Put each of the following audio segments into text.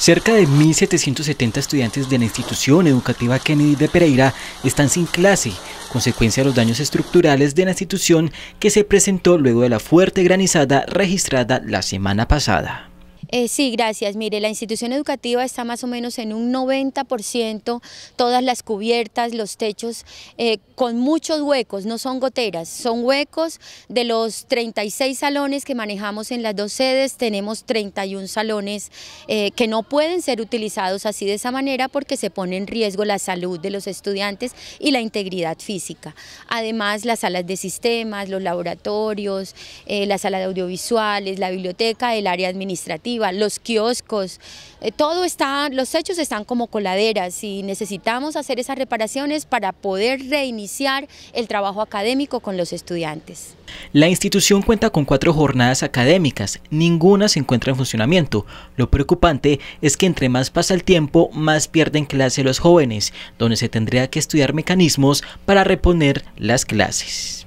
Cerca de 1.770 estudiantes de la institución educativa Kennedy de Pereira están sin clase, consecuencia de los daños estructurales de la institución que se presentó luego de la fuerte granizada registrada la semana pasada. Eh, sí, gracias. Mire, la institución educativa está más o menos en un 90%, todas las cubiertas, los techos, eh, con muchos huecos, no son goteras, son huecos. De los 36 salones que manejamos en las dos sedes, tenemos 31 salones eh, que no pueden ser utilizados así de esa manera porque se pone en riesgo la salud de los estudiantes y la integridad física. Además, las salas de sistemas, los laboratorios, las salas de audiovisuales, la biblioteca, el área administrativa los kioscos, eh, todo está, los hechos están como coladeras y necesitamos hacer esas reparaciones para poder reiniciar el trabajo académico con los estudiantes. La institución cuenta con cuatro jornadas académicas, ninguna se encuentra en funcionamiento. Lo preocupante es que entre más pasa el tiempo, más pierden clase los jóvenes, donde se tendría que estudiar mecanismos para reponer las clases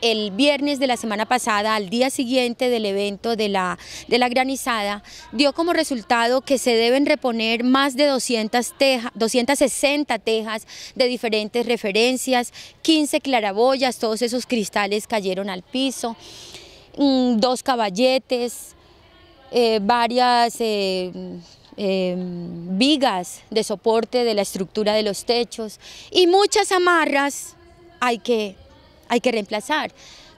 el viernes de la semana pasada, al día siguiente del evento de la, de la granizada, dio como resultado que se deben reponer más de 200 260 tejas de diferentes referencias, 15 claraboyas, todos esos cristales cayeron al piso, mm, dos caballetes, eh, varias... Eh, em, vigas de soporte de la estructura de los techos y muchas amarras hay que hay que reemplazar.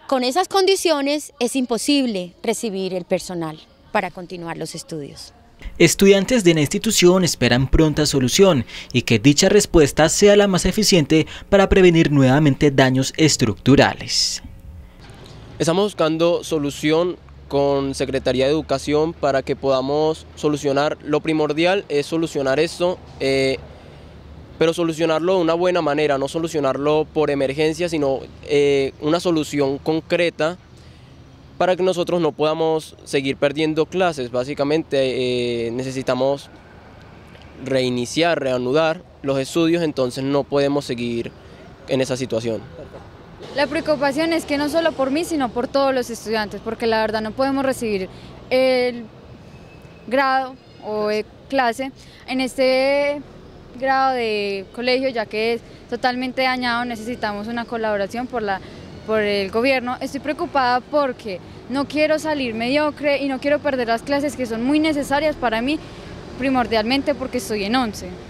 Con esas condiciones es imposible recibir el personal para continuar los estudios. Estudiantes de la institución esperan pronta solución y que dicha respuesta sea la más eficiente para prevenir nuevamente daños estructurales. Estamos buscando solución con Secretaría de Educación para que podamos solucionar, lo primordial es solucionar esto, eh, pero solucionarlo de una buena manera, no solucionarlo por emergencia, sino eh, una solución concreta para que nosotros no podamos seguir perdiendo clases. Básicamente eh, necesitamos reiniciar, reanudar los estudios, entonces no podemos seguir en esa situación. La preocupación es que no solo por mí, sino por todos los estudiantes, porque la verdad no podemos recibir el grado o eh, clase en este grado de colegio, ya que es totalmente dañado, necesitamos una colaboración por, la, por el gobierno. Estoy preocupada porque no quiero salir mediocre y no quiero perder las clases que son muy necesarias para mí, primordialmente porque estoy en 11.